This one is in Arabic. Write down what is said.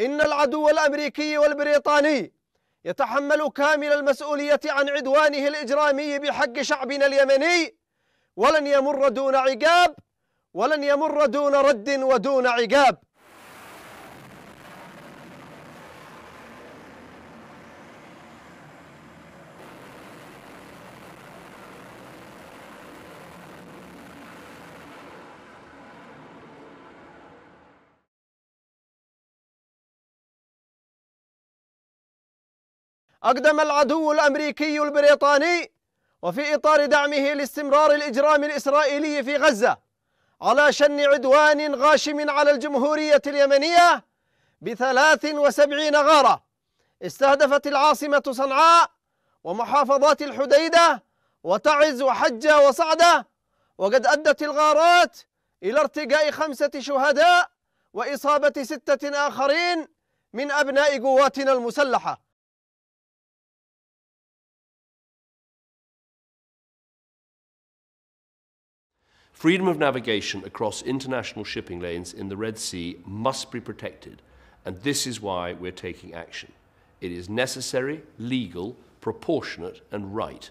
إن العدو الأمريكي والبريطاني يتحمل كامل المسؤولية عن عدوانه الإجرامي بحق شعبنا اليمني ولن يمر دون عقاب ولن يمر دون رد ودون عقاب أقدم العدو الأمريكي البريطاني وفي إطار دعمه لاستمرار الإجرام الإسرائيلي في غزة على شن عدوان غاشم على الجمهورية اليمنية بثلاث وسبعين غارة استهدفت العاصمة صنعاء ومحافظات الحديدة وتعز وحجة وصعدة وقد أدت الغارات إلى ارتقاء خمسة شهداء وإصابة ستة آخرين من أبناء قواتنا المسلحة Freedom of navigation across international shipping lanes in the Red Sea must be protected, and this is why we're taking action. It is necessary, legal, proportionate, and right.